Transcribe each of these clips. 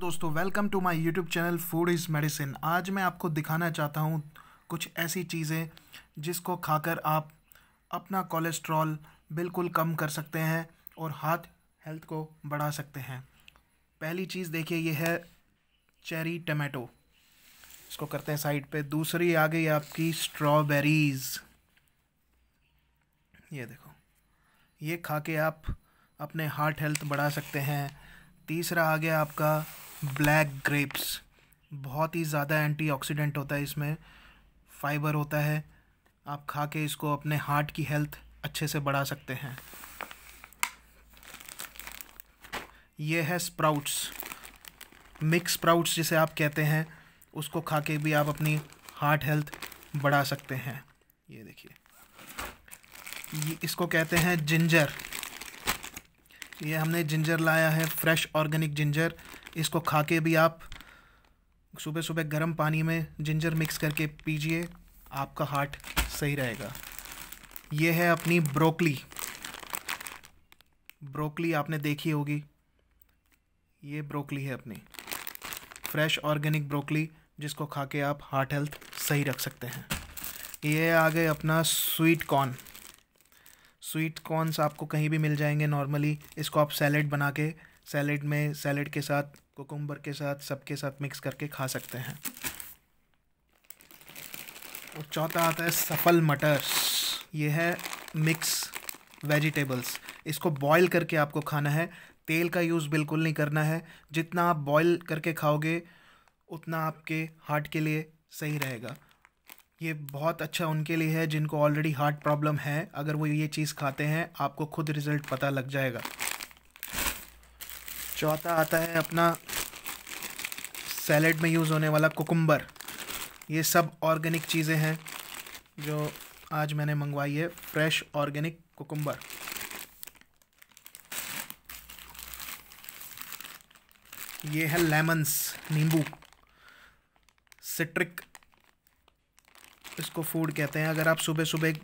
दोस्तों welcome to my YouTube channel food is medicine आज मैं आपको दिखाना चाहता हूँ कुछ ऐसी चीज़ें जिसको खाकर आप अपना कोलेस्ट्रॉल बिल्कुल कम कर सकते हैं और हार्ट हेल्थ को बढ़ा सकते हैं पहली चीज़ देखिए ये है चेरी टमाटो इसको करते हैं साइड पे दूसरी आ गई आपकी स्ट्रॉबेरीज़ ये देखो ये खा के आप अपने हार्ट हेल्थ बढ़ा सकते हैं तीसरा आ गया आपका ब्लैक ग्रेप्स बहुत ही ज़्यादा एंटीऑक्सीडेंट होता है इसमें फाइबर होता है आप खा के इसको अपने हार्ट की हेल्थ अच्छे से बढ़ा सकते हैं ये है स्प्राउट्स मिक्स स्प्राउट्स जिसे आप कहते हैं उसको खा के भी आप अपनी हार्ट हेल्थ बढ़ा सकते हैं ये देखिए ये इसको कहते हैं जिंजर ये हमने जिंजर लाया है फ्रेश ऑर्गेनिक जिंजर इसको खा के भी आप सुबह सुबह गर्म पानी में जिंजर मिक्स करके पीजिए आपका हार्ट सही रहेगा ये है अपनी ब्रोकली ब्रोकली आपने देखी होगी ये ब्रोकली है अपनी फ्रेश ऑर्गेनिक ब्रोकली जिसको खा के आप हार्ट हेल्थ सही रख सकते हैं ये आ गए अपना स्वीट कॉर्न स्वीट कॉर्नस आपको कहीं भी मिल जाएंगे नॉर्मली इसको आप सैलेड बना के सैलेड में सैलेड के साथ कोकुम्बर के साथ सबके साथ मिक्स करके खा सकते हैं और चौथा आता है सफल मटर ये है मिक्स वेजिटेबल्स इसको बॉईल करके आपको खाना है तेल का यूज़ बिल्कुल नहीं करना है जितना आप बॉईल करके खाओगे उतना आपके हार्ट के लिए सही रहेगा ये बहुत अच्छा उनके लिए है जिनको ऑलरेडी हार्ट प्रॉब्लम है अगर वो ये चीज़ खाते हैं आपको खुद रिज़ल्ट पता लग जाएगा चौथा आता है अपना सैलड में यूज़ होने वाला कुकुम्बर ये सब ऑर्गेनिक चीज़ें हैं जो आज मैंने मंगवाई है फ्रेश ऑर्गेनिक कुकुम्बर ये है लेमन्स नींबू सिट्रिक इसको फूड कहते हैं अगर आप सुबह सुबह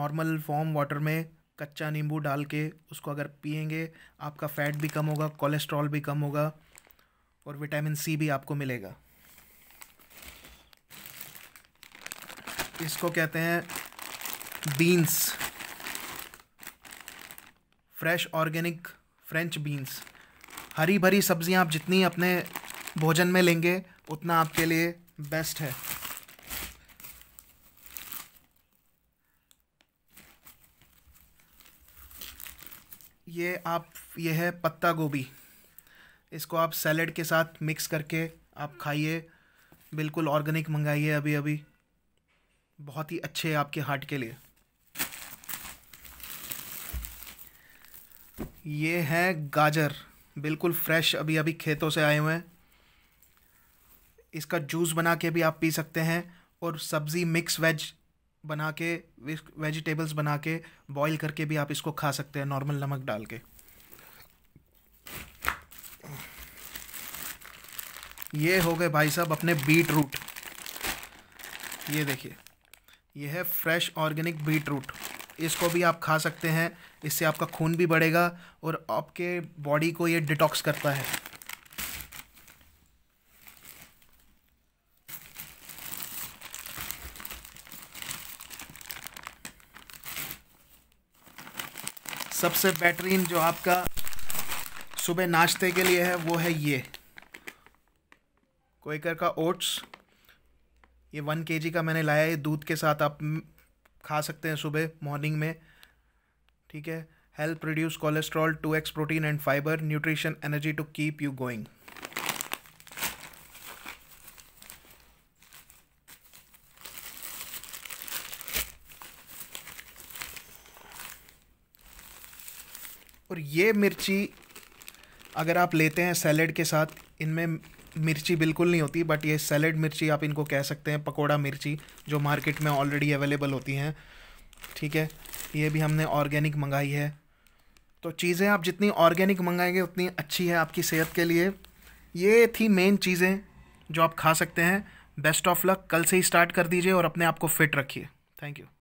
नॉर्मल फॉर्म वाटर में कच्चा नींबू डाल के उसको अगर पियेंगे आपका फैट भी कम होगा कोलेस्ट्रॉल भी कम होगा और विटामिन सी भी आपको मिलेगा इसको कहते हैं beans fresh organic French beans हरी भरी सब्जियां आप जितनी अपने भोजन में लेंगे उतना आपके लिए बेस्ट है ये आप ये है पत्ता गोभी इसको आप सैलड के साथ मिक्स करके आप खाइए बिल्कुल ऑर्गेनिक मंगाइए अभी अभी बहुत ही अच्छे है आपके हार्ट के लिए ये है गाजर बिल्कुल फ्रेश अभी अभी खेतों से आए हुए हैं इसका जूस बना के भी आप पी सकते हैं और सब्ज़ी मिक्स वेज बना के वेजिटेबल्स बना के बॉईल करके भी आप इसको खा सकते हैं नॉर्मल नमक डाल के ये हो गए भाई साहब अपने बीट रूट ये देखिए यह है फ्रेश ऑर्गेनिक बीट रूट इसको भी आप खा सकते हैं इससे आपका खून भी बढ़ेगा और आपके बॉडी को ये डिटॉक्स करता है सबसे बेहतरीन जो आपका सुबह नाश्ते के लिए है वो है ये कोयकर का ओट्स ये वन के का मैंने लाया है दूध के साथ आप खा सकते हैं सुबह मॉर्निंग में ठीक है help reduce cholesterol to X protein and fibre nutrition energy to keep you going और ये मिर्ची अगर आप लेते हैं सैलड के साथ इनमें मिर्ची बिल्कुल नहीं होती बट ये सैलड मिर्ची आप इनको कह सकते हैं पकोड़ा मिर्ची जो मार्केट में ऑलरेडी अवेलेबल होती हैं ठीक है ये भी हमने ऑर्गेनिक मंगाई है तो चीज़ें आप जितनी ऑर्गेनिक मंगाएंगे उतनी अच्छी है आपकी सेहत के लिए ये थी मेन चीज़ें जो आप खा सकते हैं बेस्ट ऑफ लक कल से ही स्टार्ट कर दीजिए और अपने आप को फिट रखिए थैंक यू